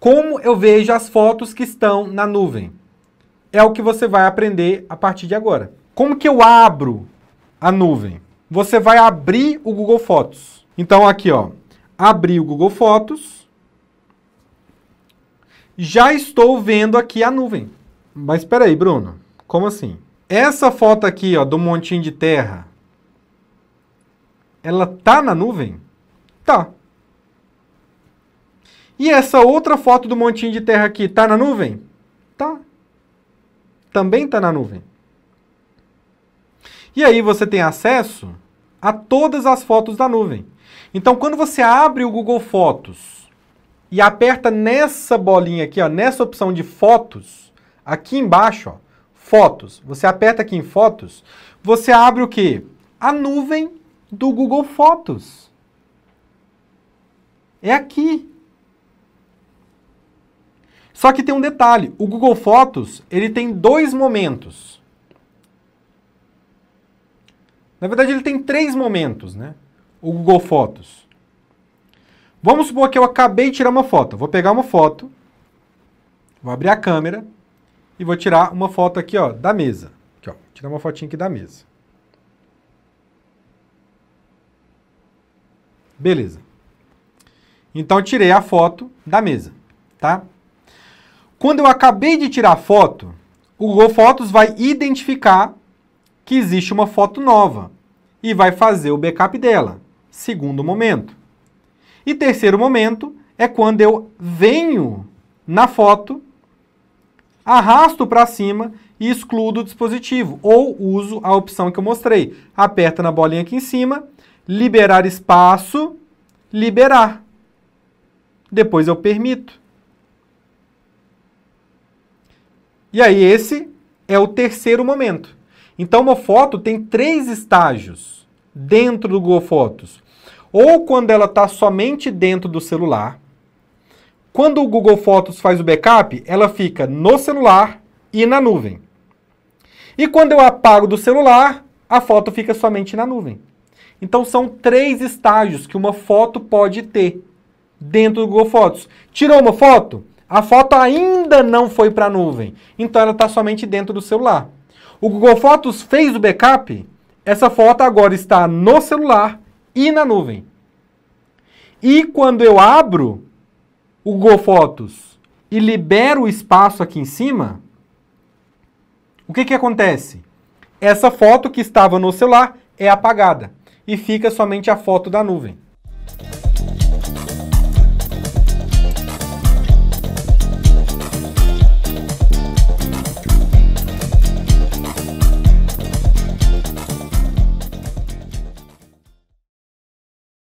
como eu vejo as fotos que estão na nuvem. É o que você vai aprender a partir de agora. Como que eu abro a nuvem? Você vai abrir o Google Fotos. Então aqui, ó, abri o Google Fotos. Já estou vendo aqui a nuvem. Mas espera aí, Bruno. Como assim? Essa foto aqui, ó, do montinho de terra, ela tá na nuvem? Tá. E essa outra foto do montinho de terra aqui, tá na nuvem? Tá. Também tá na nuvem. E aí você tem acesso a todas as fotos da nuvem. Então, quando você abre o Google Fotos e aperta nessa bolinha aqui, ó, nessa opção de fotos, aqui embaixo, ó, fotos, você aperta aqui em fotos, você abre o que? A nuvem do Google Fotos. É aqui. Só que tem um detalhe, o Google Fotos, ele tem dois momentos. Na verdade, ele tem três momentos, né? O Google Fotos. Vamos supor que eu acabei de tirar uma foto. Vou pegar uma foto, vou abrir a câmera e vou tirar uma foto aqui, ó, da mesa. Aqui, ó, tirar uma fotinha aqui da mesa. Beleza. Então, tirei a foto da mesa, tá? Quando eu acabei de tirar a foto, o Google Fotos vai identificar que existe uma foto nova e vai fazer o backup dela. Segundo momento. E terceiro momento é quando eu venho na foto, arrasto para cima e excluo o dispositivo ou uso a opção que eu mostrei. Aperta na bolinha aqui em cima, liberar espaço, liberar. Depois eu permito. E aí esse é o terceiro momento. Então uma foto tem três estágios dentro do Google Fotos. Ou quando ela está somente dentro do celular. Quando o Google Fotos faz o backup, ela fica no celular e na nuvem. E quando eu apago do celular, a foto fica somente na nuvem. Então são três estágios que uma foto pode ter dentro do Google Fotos. Tirou uma foto? A foto ainda não foi para a nuvem, então ela está somente dentro do celular. O Google Fotos fez o backup, essa foto agora está no celular e na nuvem. E quando eu abro o Google Fotos e libero o espaço aqui em cima, o que, que acontece? Essa foto que estava no celular é apagada e fica somente a foto da nuvem.